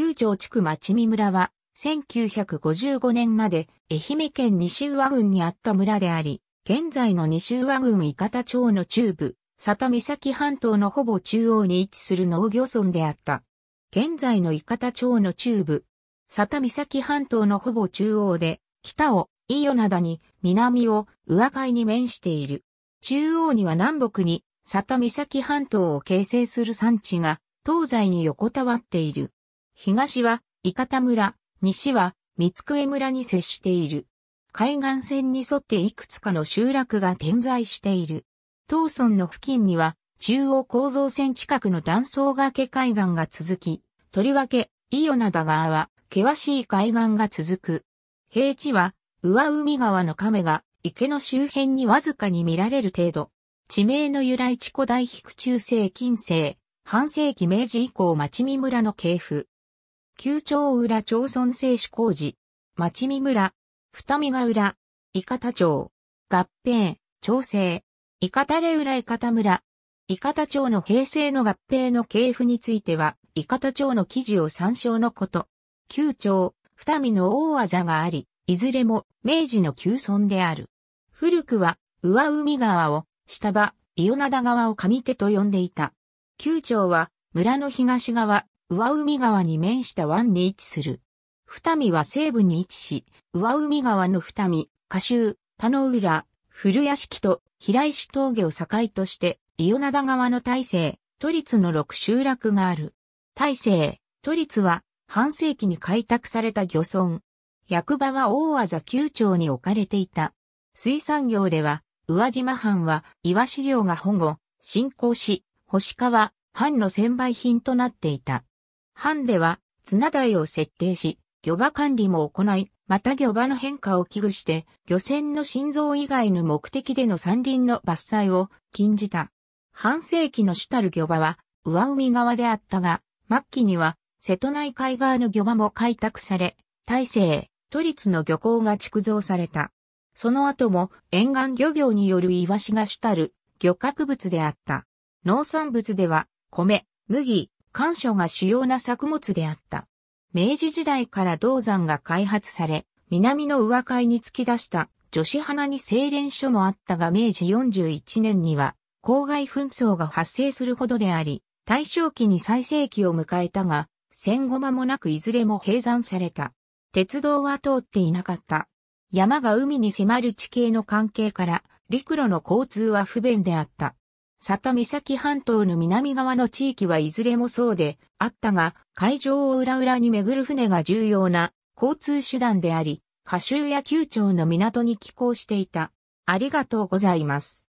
九条地区町見村は、1955年まで愛媛県西宇和郡にあった村であり、現在の西宇和郡伊方町の中部、佐田岬半島のほぼ中央に位置する農業村であった。現在の伊方町の中部、佐田岬半島のほぼ中央で、北を伊予灘に、南を上海に面している。中央には南北に佐田岬半島を形成する山地が東西に横たわっている。東は、伊方村、西は、三つクエ村に接している。海岸線に沿っていくつかの集落が点在している。東村の付近には、中央構造線近くの断層け海岸が続き、とりわけ、伊予灘川は、険しい海岸が続く。平地は、上海川の亀が、池の周辺にわずかに見られる程度。地名の由来地古代菊中世近世、半世紀明治以降町見村の系譜。旧町浦町村製紙工事、町見村、二見ヶ浦、伊方町、合併、町政、伊方れ浦伊方村、伊方町の平成の合併の系譜については、伊方町の記事を参照のこと。旧町、二見の大技があり、いずれも明治の旧村である。古くは、上海川を、下場、伊予灘川を上手と呼んでいた。旧町は、村の東側、上海川に面した湾に位置する。二見は西部に位置し、上海川の二見、下州、田野浦、古屋敷と平石峠を境として、伊予灘川の大勢、都立の六集落がある。大勢、都立は、半世紀に開拓された漁村。役場は大技九町に置かれていた。水産業では、宇和島藩は、岩資料が保護、振興し、星川、藩の専売品となっていた。藩では、綱台を設定し、漁場管理も行い、また漁場の変化を危惧して、漁船の心臓以外の目的での山林の伐採を禁じた。半世紀の主たる漁場は、上海側であったが、末期には、瀬戸内海側の漁場も開拓され、大西、都立の漁港が築造された。その後も沿岸漁業によるイワシが主たる漁獲物であった。農産物では、米、麦、干渉が主要な作物であった。明治時代から銅山が開発され、南の上海に突き出した女子花に精錬所もあったが明治41年には郊外紛争が発生するほどであり、大正期に最盛期を迎えたが、戦後間もなくいずれも閉山された。鉄道は通っていなかった。山が海に迫る地形の関係から、陸路の交通は不便であった。里岬半島の南側の地域はいずれもそうであったが、海上を裏々に巡る船が重要な交通手段であり、歌集や宮町の港に寄港していた。ありがとうございます。